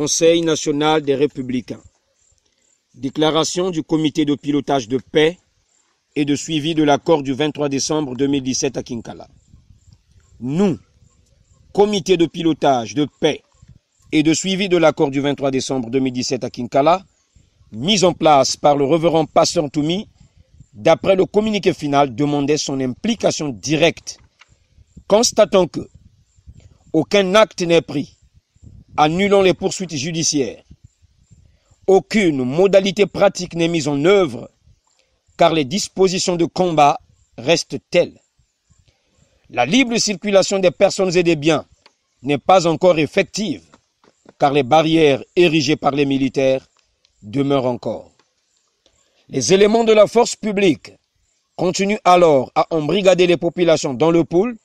Conseil national des républicains. Déclaration du comité de pilotage de paix et de suivi de l'accord du 23 décembre 2017 à Kinkala. Nous, comité de pilotage de paix et de suivi de l'accord du 23 décembre 2017 à Kinkala, mis en place par le reverend Pasteur Toumi, d'après le communiqué final, demandait son implication directe, constatant que aucun acte n'est pris annulant les poursuites judiciaires. Aucune modalité pratique n'est mise en œuvre car les dispositions de combat restent telles. La libre circulation des personnes et des biens n'est pas encore effective car les barrières érigées par les militaires demeurent encore. Les éléments de la force publique continuent alors à embrigader les populations dans le pôle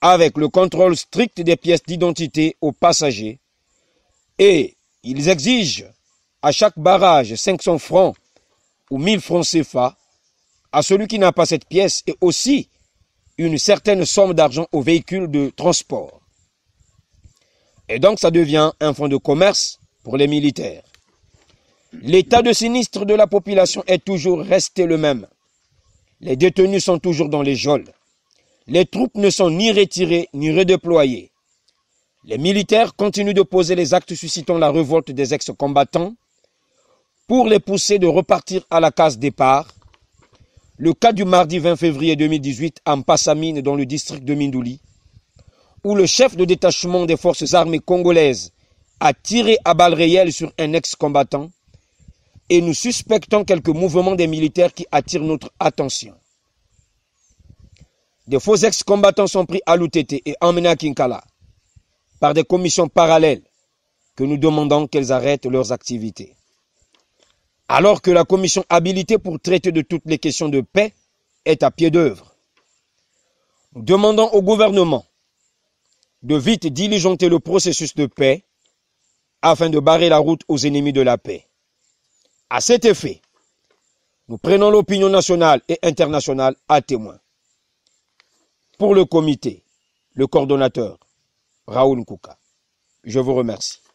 avec le contrôle strict des pièces d'identité aux passagers, et ils exigent à chaque barrage 500 francs ou 1000 francs CFA à celui qui n'a pas cette pièce et aussi une certaine somme d'argent aux véhicules de transport. Et donc ça devient un fonds de commerce pour les militaires. L'état de sinistre de la population est toujours resté le même. Les détenus sont toujours dans les geôles les troupes ne sont ni retirées ni redéployées. Les militaires continuent de poser les actes suscitant la révolte des ex-combattants pour les pousser de repartir à la case départ. Le cas du mardi 20 février 2018 à Mpassamine dans le district de Mindouli, où le chef de détachement des forces armées congolaises a tiré à balles réelles sur un ex-combattant et nous suspectons quelques mouvements des militaires qui attirent notre attention. Des faux ex-combattants sont pris à l'UTT et emmenés à Kinkala par des commissions parallèles que nous demandons qu'elles arrêtent leurs activités. Alors que la commission habilitée pour traiter de toutes les questions de paix est à pied d'œuvre. Nous demandons au gouvernement de vite diligenter le processus de paix afin de barrer la route aux ennemis de la paix. À cet effet, nous prenons l'opinion nationale et internationale à témoin pour le comité, le coordonnateur, Raoul Kouka. Je vous remercie.